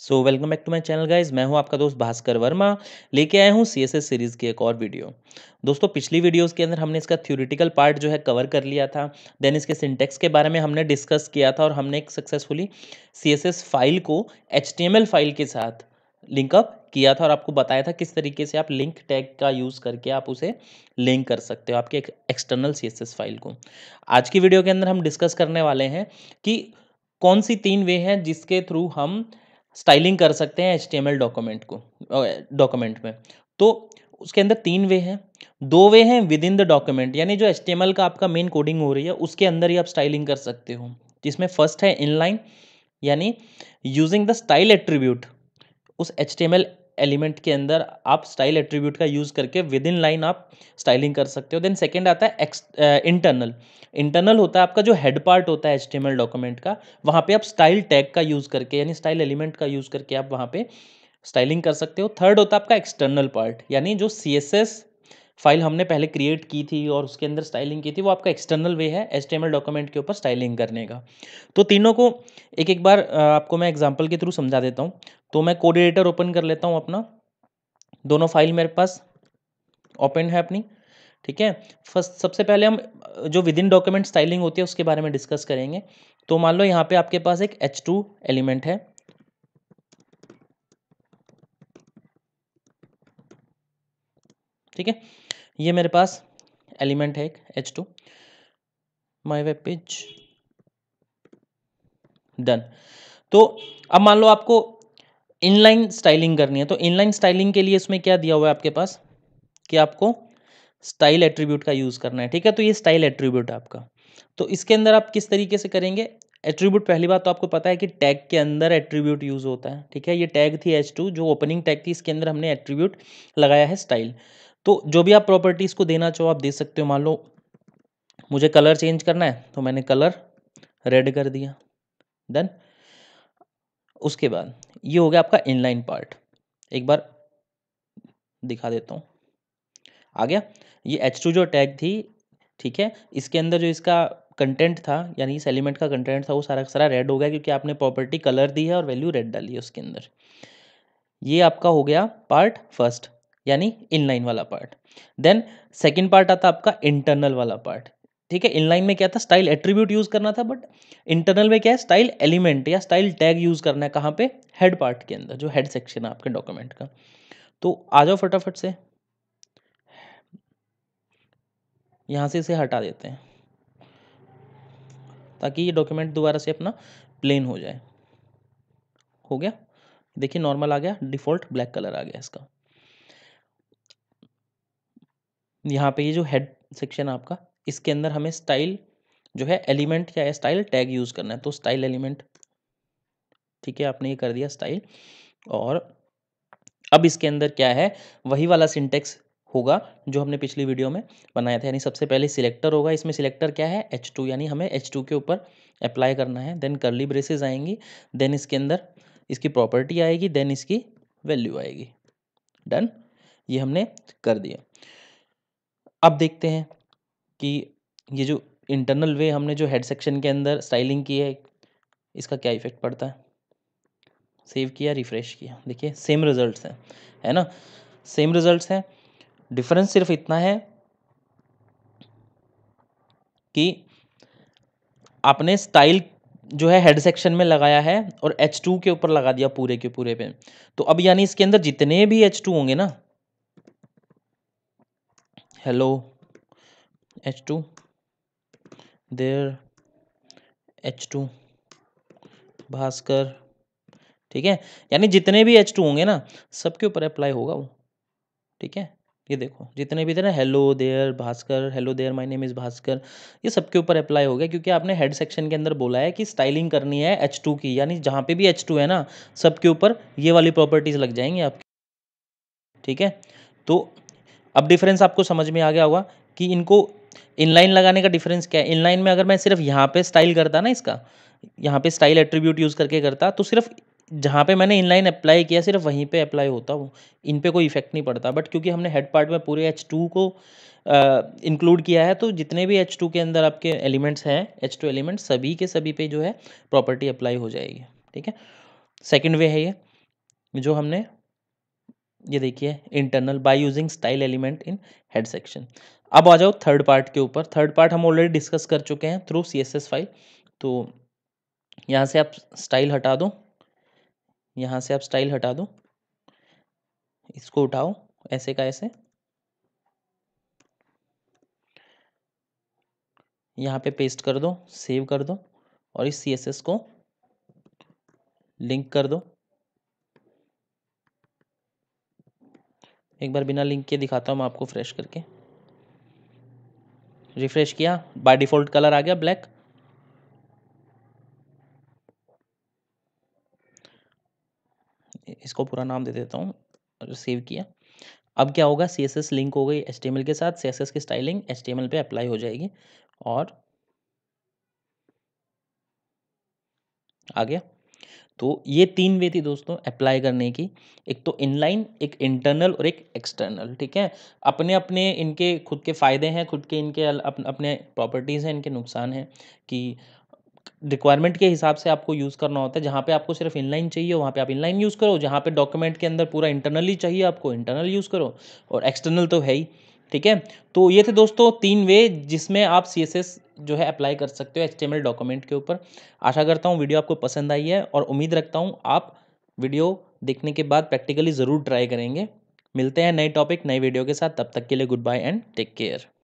so welcome back to my channel guys मैं हूं आपका दोस्त भास्कर वर्मा लेके आया हूं सीएसएस सीरीज़ की एक और वीडियो दोस्तों पिछली वीडियोस के अंदर हमने इसका थ्योरिटिकल पार्ट जो है कवर कर लिया था देन इसके सिंटेक्स के बारे में हमने डिस्कस किया था और हमने एक सक्सेसफुली सी फाइल को एच फाइल के साथ लिंकअप किया था और आपको बताया था किस तरीके से आप लिंक टैग का यूज़ करके आप उसे लिंक कर सकते हो आपके एक एक्सटर्नल सी फाइल को आज की वीडियो के अंदर हम डिस्कस करने वाले हैं कि कौन सी तीन वे हैं जिसके थ्रू हम स्टाइलिंग कर सकते हैं एच डॉक्यूमेंट को डॉक्यूमेंट में तो उसके अंदर तीन वे हैं दो वे हैं विद इन द डॉक्यूमेंट यानी जो एच का आपका मेन कोडिंग हो रही है उसके अंदर ही आप स्टाइलिंग कर सकते हो जिसमें फर्स्ट है इनलाइन यानी यूजिंग द स्टाइल एट्रीब्यूट उस एच एलिमेंट के अंदर आप स्टाइल एट्रीब्यूट का यूज़ करके विद इन लाइन आप स्टाइलिंग कर सकते हो देन सेकेंड आता है एक्स इंटरनल इंटरनल होता है आपका जो हेड पार्ट होता है एच डॉक्यूमेंट का वहाँ पे आप स्टाइल टैग का यूज़ करके यानी स्टाइल एलिमेंट का यूज़ करके आप वहाँ पे स्टाइलिंग कर सकते हो थर्ड होता है आपका एक्सटर्नल पार्ट यानी जो सी एस एस फाइल हमने पहले क्रिएट की थी और उसके अंदर स्टाइलिंग की थी वो आपका एक्सटर्नल वे है एच डॉक्यूमेंट के ऊपर स्टाइलिंग करने का तो तीनों को एक एक बार आपको मैं एग्जाम्पल के थ्रू समझा देता हूँ तो मैं कोड एडिटर ओपन कर लेता हूँ अपना दोनों फाइल मेरे पास ओपन है अपनी ठीक है फर्स्ट सबसे पहले हम जो विद इन डॉक्यूमेंट स्टाइलिंग होती है उसके बारे में डिस्कस करेंगे तो मान लो यहाँ पे आपके पास एक एच टू एलिमेंट है ठीक है ये मेरे पास एलिमेंट है एक H two my web page done तो अब मान लो आपको इनलाइन स्टाइलिंग करनी है तो इनलाइन स्टाइलिंग के लिए इसमें क्या दिया हुआ है आपके पास कि आपको स्टाइल एट्रीब्यूट का यूज़ करना है ठीक है तो ये स्टाइल एट्रीब्यूट आपका तो इसके अंदर आप किस तरीके से करेंगे एट्रीब्यूट पहली बात तो आपको पता है कि टैग के अंदर एट्रीब्यूट यूज़ होता है ठीक है ये टैग थी एच टू जो ओपनिंग टैग थी इसके अंदर हमने एट्रीब्यूट लगाया है स्टाइल तो जो भी आप प्रॉपर्टीज़ को देना चाहो आप दे सकते हो मान लो मुझे कलर चेंज करना है तो मैंने कलर रेड कर दिया देन उसके बाद ये हो गया आपका इनलाइन पार्ट एक बार दिखा देता हूँ आ गया ये एच टू जो टैग थी ठीक है इसके अंदर जो इसका कंटेंट था यानी इस एलिमेंट का कंटेंट था वो सारा सारा रेड हो गया क्योंकि आपने प्रॉपर्टी कलर दी है और वैल्यू रेड डाली है उसके अंदर ये आपका हो गया पार्ट फर्स्ट यानी इनलाइन वाला पार्ट देन सेकेंड पार्ट आता आपका इंटरनल वाला पार्ट ठीक है इनलाइन में क्या था स्टाइल एट्रीब्यूट यूज़ करना था बट इंटरनल में क्या है स्टाइल एलिमेंट या स्टाइल टैग यूज़ करना है कहाँ पे हेड पार्ट के अंदर जो हेड सेक्शन है आपके डॉक्यूमेंट का तो आ जाओ फटाफट से यहाँ से इसे हटा देते हैं ताकि ये डॉक्यूमेंट दोबारा से अपना प्लेन हो जाए हो गया देखिए नॉर्मल आ गया डिफ़ॉल्ट ब्लैक कलर आ गया इसका यहाँ पे ये जो हेड सेक्शन आपका इसके अंदर हमें स्टाइल जो है एलिमेंट क्या है स्टाइल टैग यूज़ करना है तो स्टाइल एलिमेंट ठीक है आपने ये कर दिया स्टाइल और अब इसके अंदर क्या है वही वाला सिंटेक्स होगा जो हमने पिछली वीडियो में बनाया था यानी सबसे पहले सिलेक्टर होगा इसमें सिलेक्टर क्या है एच टू यानी हमें एच टू के ऊपर अप्लाई करना है देन करली ब्रेसेस आएंगी देन इसके अंदर इसकी प्रॉपर्टी आएगी देन इसकी वैल्यू आएगी डन ये हमने कर दिया अब देखते हैं कि ये जो इंटरनल वे हमने जो हेड सेक्शन के अंदर स्टाइलिंग की है इसका क्या इफेक्ट पड़ता है सेव किया रिफ़्रेश किया देखिए सेम रिजल्ट्स हैं है ना सेम रिजल्ट्स हैं डिफरेंस सिर्फ इतना है कि आपने स्टाइल जो है हेड सेक्शन में लगाया है और H2 के ऊपर लगा दिया पूरे के पूरे पे तो अब यानी इसके अंदर जितने भी H2 होंगे ना hello h2 there h2 Bhaskar ठीक है यानी जितने भी एच टू होंगे ना सबके ऊपर अप्लाई होगा वो ठीक है ये देखो जितने भी थे ना hello there Bhaskar hello there my name is Bhaskar ये सबके ऊपर अप्लाई हो गया क्योंकि आपने हेड सेक्शन के अंदर बोला है कि स्टाइलिंग करनी है एच टू की यानी जहाँ पे भी एच टू है ना सबके ऊपर ये वाली प्रॉपर्टीज़ लग जाएंगी आपकी ठीक है तो अब डिफरेंस आपको समझ में आ गया होगा कि इनको इनलाइन लगाने का डिफरेंस क्या है इनलाइन में अगर मैं सिर्फ यहाँ पे स्टाइल करता ना इसका यहाँ पे स्टाइल एट्रीब्यूट यूज़ करके करता तो सिर्फ जहाँ पे मैंने इनलाइन अप्लाई किया सिर्फ वहीं पे अप्लाई होता वो इन पे कोई इफेक्ट नहीं पड़ता बट क्योंकि हमने हेड पार्ट में पूरे एच टू को इंक्लूड किया है तो जितने भी एच टू के अंदर आपके एलिमेंट्स हैं एच टू एलिमेंट्स सभी के सभी पे जो है प्रॉपर्टी अप्लाई हो जाएगी ठीक है सेकेंड वे है ये जो हमने ये देखिए internal by using style element in head section अब आ जाओ थर्ड पार्ट के ऊपर थर्ड पार्ट हम ऑलरेडी डिस्कस कर चुके हैं through C S S file तो यहाँ से आप स्टाइल हटा दो यहाँ से आप स्टाइल हटा दो इसको उठाओ ऐसे का ऐसे यहाँ पे पेस्ट कर दो सेव कर दो और इस सी एस एस को लिंक कर दो एक बार बिना लिंक के दिखाता हूँ मैं आपको फ्रेश करके रिफ्रेश किया बाय डिफ़ॉल्ट कलर आ गया ब्लैक इसको पूरा नाम दे देता हूँ सेव किया अब क्या होगा सी एस एस लिंक हो गई एच टी एम एल के साथ सी एस एस की styling H T M L पे अप्लाई हो जाएगी और आ गया तो ये तीन वे थी दोस्तों अप्लाई करने की एक तो इनलाइन एक इंटरनल और एक एक्सटर्नल ठीक है अपने अपने इनके खुद के फ़ायदे हैं खुद के इनके अपने प्रॉपर्टीज़ हैं इनके नुकसान हैं कि रिक्वायरमेंट के हिसाब से आपको यूज़ करना होता है जहाँ पे आपको सिर्फ इनलाइन चाहिए वहाँ पे आप इनलाइन यूज़ करो जहाँ पे डॉक्यूमेंट के अंदर पूरा इंटरनली चाहिए आपको इंटरनल यूज़ करो और एक्सटर्नल तो है ही ठीक है तो ये थे दोस्तों तीन वे जिसमें आप सी एस एस जो है अप्लाई कर सकते हो एच डॉक्यूमेंट के ऊपर आशा करता हूँ वीडियो आपको पसंद आई है और उम्मीद रखता हूँ आप वीडियो देखने के बाद प्रैक्टिकली ज़रूर ट्राई करेंगे मिलते हैं नए टॉपिक नए वीडियो के साथ तब तक के लिए goodbye and take care